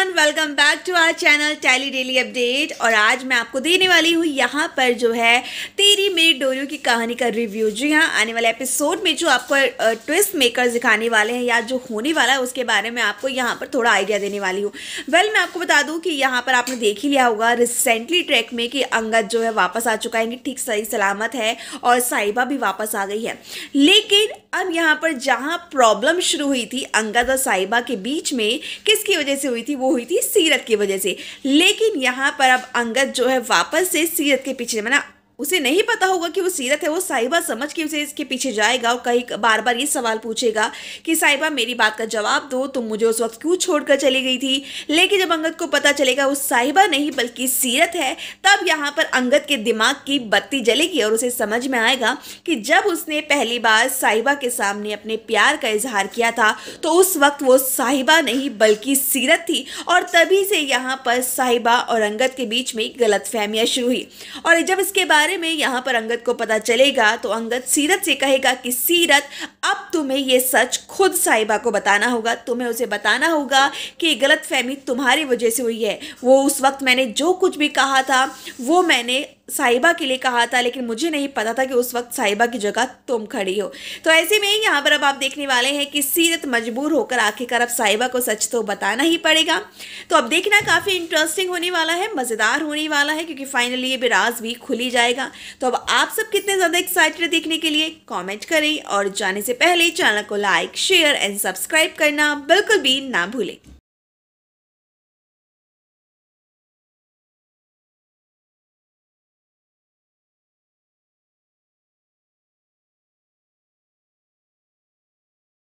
everyone welcome back to our channel Tally daily update और आज मैं आपको देने वाली हूँ यहाँ पर जो है तेरी मेरी डोरियो की कहानी का रिव्यू जी हाँ आने वाले एपिसोड में जो आपको ट्विस्ट मेकर दिखाने वाले हैं या जो होने वाला है उसके बारे में आपको यहाँ पर थोड़ा आइडिया देने वाली हूँ वेल well, मैं आपको बता दूँ कि यहाँ पर आपने देख ही लिया होगा रिसेंटली ट्रैक में कि अंगद जो है वापस आ चुका है ठीक सही सलामत है और साहिबा भी वापस आ गई है लेकिन अब यहाँ पर जहाँ प्रॉब्लम शुरू हुई थी अंगद और साहिबा के बीच में किसकी वजह से हुई थी वो हुई थी सीरत की वजह से लेकिन यहाँ पर अब अंगद जो है वापस से सीरत के पीछे मना उसे नहीं पता होगा कि वो सीरत है वो साहिबा समझ के उसे इसके पीछे जाएगा और कहीं बार बार ये सवाल पूछेगा कि साहिबा मेरी बात का जवाब दो तुम मुझे उस वक्त क्यों छोड़कर चली गई थी लेकिन जब अंगद को पता चलेगा वो साहिबा नहीं बल्कि सीरत है तब यहाँ पर अंगद के दिमाग की बत्ती जलेगी और उसे समझ में आएगा कि जब उसने पहली बार साहिबा के सामने अपने प्यार का इजहार किया था तो उस वक्त वो साहिबा नहीं बल्कि सीरत थी और तभी से यहाँ पर साहिबा और अंगद के बीच में गलत शुरू हुई और जब इसके बारे बारे में यहाँ पर अंगद को पता चलेगा तो अंगद सीरत से कहेगा कि सीरत अब तुम्हें ये सच खुद साहिबा को बताना होगा तुम्हें उसे बताना होगा कि गलत फहमी तुम्हारी वजह से हुई है वो उस वक्त मैंने जो कुछ भी कहा था वो मैंने साहिबा के लिए कहा था लेकिन मुझे नहीं पता था कि उस वक्त साहिबा की जगह तुम खड़ी हो तो ऐसे में यहाँ पर अब आप देखने वाले हैं कि सीरत मजबूर होकर आखिरकार अब साहिबा को सच तो बताना ही पड़ेगा तो अब देखना काफ़ी इंटरेस्टिंग होने वाला है मज़ेदार होने वाला है क्योंकि फाइनली ये भी राज भी खुली जाएगा तो अब आप सब कितने ज़्यादा एक्साइटेड देखने के लिए कॉमेंट करें और जाने से पहले चैनल को लाइक शेयर एंड सब्सक्राइब करना बिल्कुल भी ना भूलें